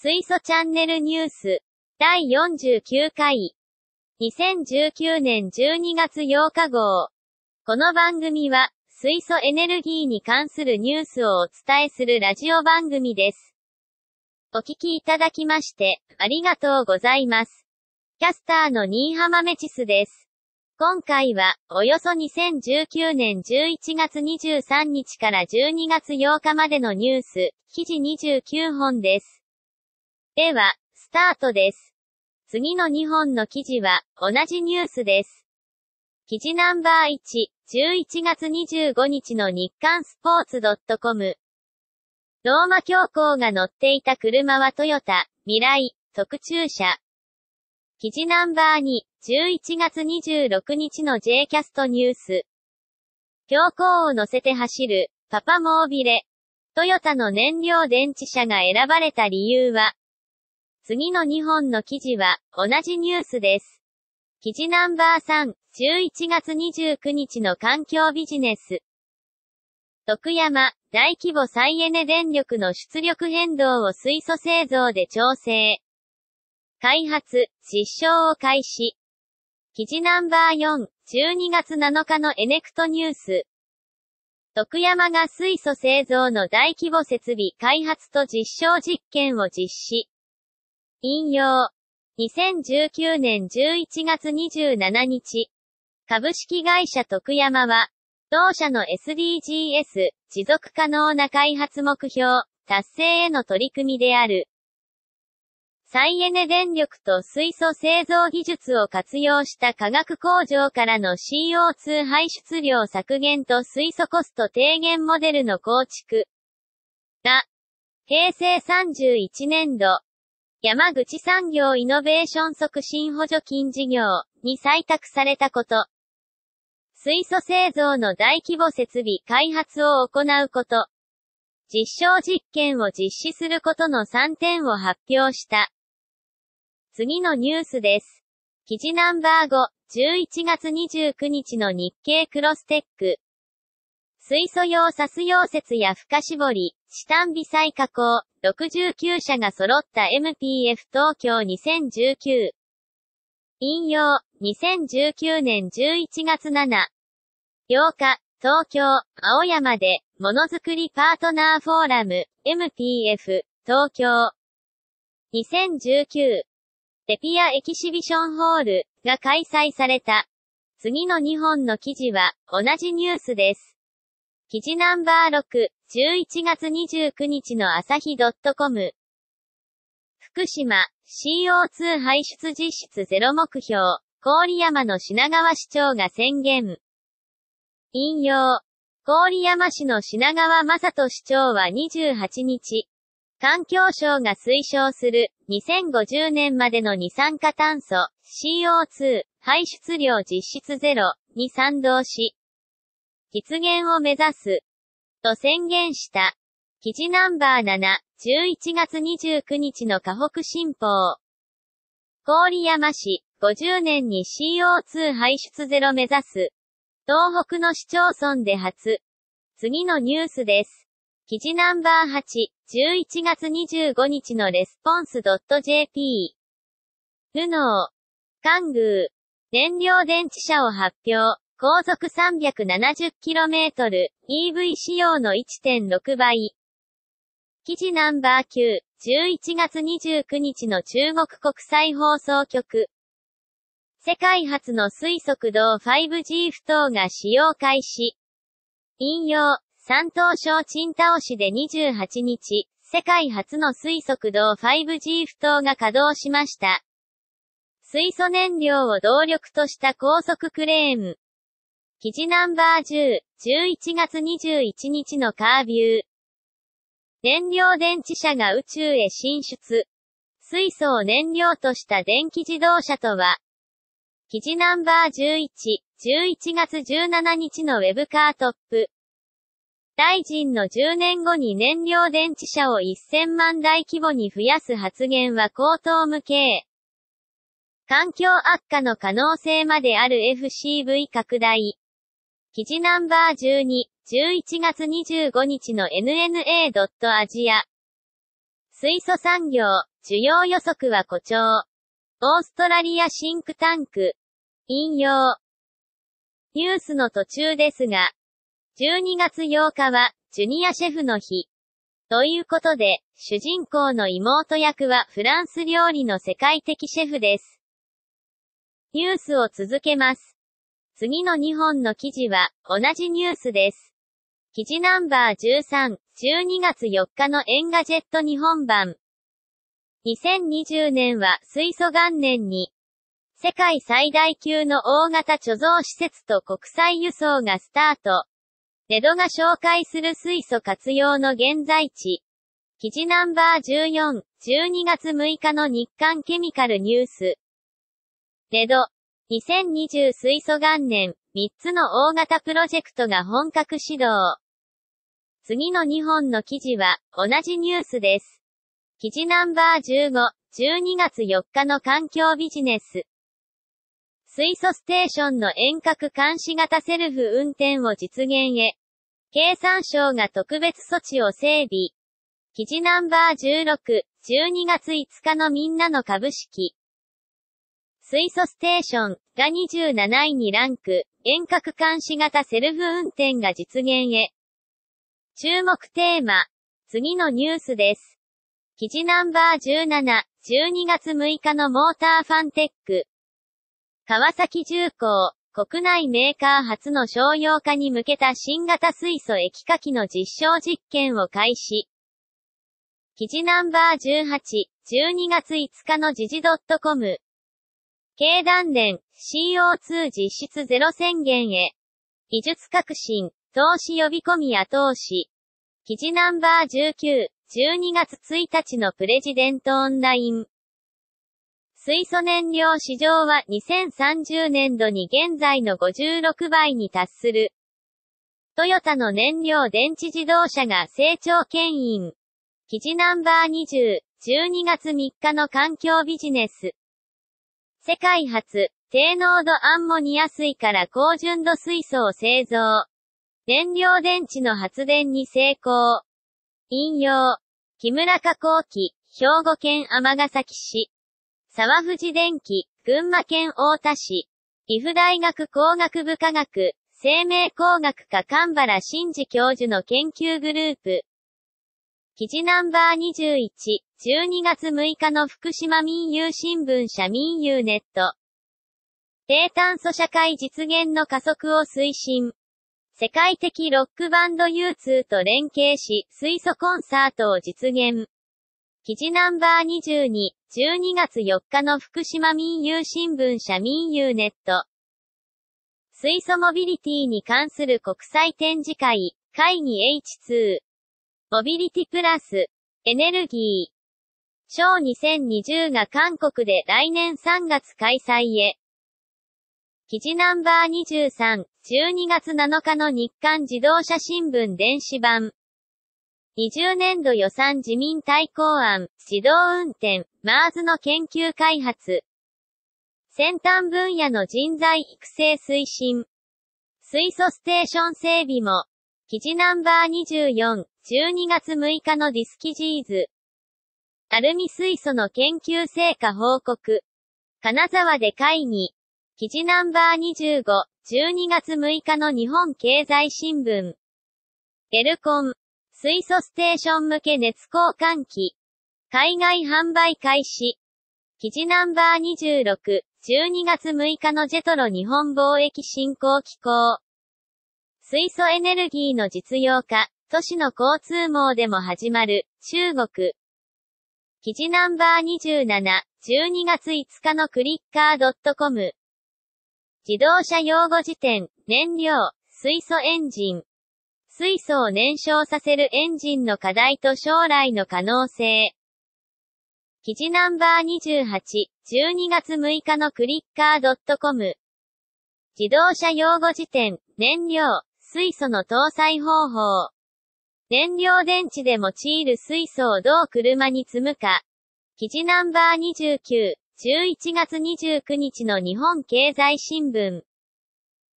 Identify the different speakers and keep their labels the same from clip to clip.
Speaker 1: 水素チャンネルニュース第49回2019年12月8日号この番組は水素エネルギーに関するニュースをお伝えするラジオ番組です。お聞きいただきましてありがとうございます。キャスターの新浜メチスです。今回は、およそ2019年11月23日から12月8日までのニュース、記事29本です。では、スタートです。次の2本の記事は、同じニュースです。記事ナンバー1、11月25日の日刊スポーツ .com。ローマ教皇が乗っていた車はトヨタ、未来、特注車。記事ナンバー2、11月26日の J キャストニュース。教皇を乗せて走る、パパモービレ。トヨタの燃料電池車が選ばれた理由は、次の2本の記事は、同じニュースです。記事ナンバー3、11月29日の環境ビジネス。徳山、大規模再エネ電力の出力変動を水素製造で調整。開発、実証を開始。記事ナンバー4、12月7日のエネクトニュース。徳山が水素製造の大規模設備開発と実証実験を実施。引用。2019年11月27日。株式会社徳山は、同社の SDGs、持続可能な開発目標、達成への取り組みである。再エネ電力と水素製造技術を活用した化学工場からの CO2 排出量削減と水素コスト低減モデルの構築が、平成31年度、山口産業イノベーション促進補助金事業に採択されたこと。水素製造の大規模設備開発を行うこと。実証実験を実施することの3点を発表した。次のニュースです。記事ナンバー5、11月29日の日経クロステック。水素用サス溶接や孵化絞り、チタン微細加工、69社が揃った MPF 東京2019。引用、2019年11月7。8日、東京、青山で、ものづくりパートナーフォーラム、MPF、東京。2019。テピアエキシビションホールが開催された。次の2本の記事は、同じニュースです。記事ナンバー6。11月29日の朝日 .com。福島、CO2 排出実質ゼロ目標、郡山の品川市長が宣言。引用。郡山市の品川正人市長は28日、環境省が推奨する2050年までの二酸化炭素 CO2 排出量実質ゼロに賛同し、実現を目指すと宣言した。記事ナンバー7、11月29日の河北新報。郡山市、50年に CO2 排出ゼロ目指す。東北の市町村で初。次のニュースです。記事ナンバー8、11月25日のレスポンス .jp。不能。関宮。燃料電池車を発表。高速 370km、EV 仕様の1.6倍。記事ナンバー9、11月29日の中国国際放送局。世界初の水速度 5G 不等が使用開始。引用、山東省沈倒タ市で28日、世界初の水速度 5G 不等が稼働しました。水素燃料を動力とした高速クレーン、記事ナンバー10、11月21日のカービュー。燃料電池車が宇宙へ進出。水素を燃料とした電気自動車とは、記事ナンバー11、11月17日のウェブカートップ。大臣の10年後に燃料電池車を1000万台規模に増やす発言は高等無形。環境悪化の可能性まである FCV 拡大。記事ナンバー12、11月25日の NNA.ASIA。水素産業、需要予測は誇張。オーストラリアシンクタンク。引用。ニュースの途中ですが、12月8日は、ジュニアシェフの日。ということで、主人公の妹役はフランス料理の世界的シェフです。ニュースを続けます。次の2本の記事は、同じニュースです。記事ナンバー13、12月4日のエンガジェット日本版。2020年は水素元年に、世界最大級の大型貯蔵施設と国際輸送がスタート。レドが紹介する水素活用の現在地。記事ナンバー14、12月6日の日刊ケミカルニュース。レド、2020水素元年、3つの大型プロジェクトが本格始動。次の2本の記事は、同じニュースです。記事ナンバー15、12月4日の環境ビジネス。水素ステーションの遠隔監視型セルフ運転を実現へ。経産省が特別措置を整備。記事ナンバー16、12月5日のみんなの株式。水素ステーションが27位にランク、遠隔監視型セルフ運転が実現へ。注目テーマ。次のニュースです。記事ナンバー17、12月6日のモーターファンテック。川崎重工、国内メーカー初の商用化に向けた新型水素液化機の実証実験を開始。記事ナンバー18、12月5日の時事 .com。経団連、CO2 実質ゼロ宣言へ。技術革新、投資呼び込みや投資。記事ナンバー19、12月1日のプレジデントオンライン。水素燃料市場は2030年度に現在の56倍に達する。トヨタの燃料電池自動車が成長牽引。記事ナンバー20、12月3日の環境ビジネス。世界初、低濃度アンモニア水から高純度水素を製造。燃料電池の発電に成功。引用。木村加工機、兵庫県尼崎市。沢藤電機、群馬県太田市。岐阜大学工学部科学、生命工学科神原真治教授の研究グループ。記事ナンバー21、12月6日の福島民友新聞社民友ネット。低炭素社会実現の加速を推進。世界的ロックバンド U2 と連携し、水素コンサートを実現。記事ナンバー22、12月4日の福島民友新聞社民友ネット。水素モビリティに関する国際展示会、会議 H2。モビリティプラス、エネルギー。小2020が韓国で来年3月開催へ。記事ナンバー23、12月7日の日刊自動車新聞電子版。20年度予算自民対抗案、自動運転、マーズの研究開発。先端分野の人材育成推進。水素ステーション整備も。記事ナンバー24、12月6日のディスキジーズ。アルミ水素の研究成果報告。金沢で会議。記事ナンバー25、12月6日の日本経済新聞。エルコン、水素ステーション向け熱交換機。海外販売開始。記事ナンバー26、12月6日のジェトロ日本貿易振興機構。水素エネルギーの実用化。都市の交通網でも始まる、中国。記事ナンバー27、12月5日のクリッカー .com。自動車用語辞典、燃料、水素エンジン。水素を燃焼させるエンジンの課題と将来の可能性。記事ナンバー28、12月6日のクリッカー .com。自動車用語辞典、燃料、水素の搭載方法。燃料電池で用いる水素をどう車に積むか。記事ナンバー29、11月29日の日本経済新聞。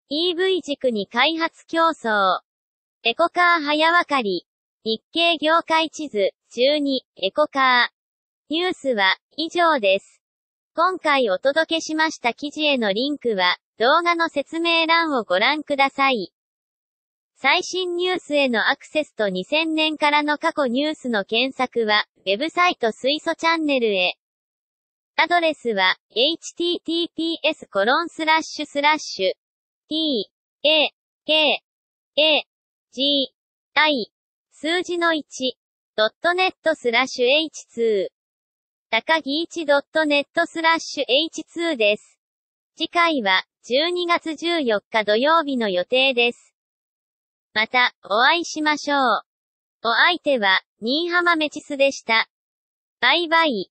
Speaker 1: EV 軸に開発競争。エコカー早わかり。日経業界地図、12、エコカー。ニュースは、以上です。今回お届けしました記事へのリンクは、動画の説明欄をご覧ください。最新ニュースへのアクセスと2000年からの過去ニュースの検索は、ウェブサイト水素チャンネルへ。アドレスは、https コロンスラッシュスラッシュ、t, a, k, a, g, i, 数字の 1.net スラッシュ h2 高木 1.net スラッシュ h2 です。次回は12月14日土曜日の予定です。また、お会いしましょう。お相手は、新浜メチスでした。バイバイ。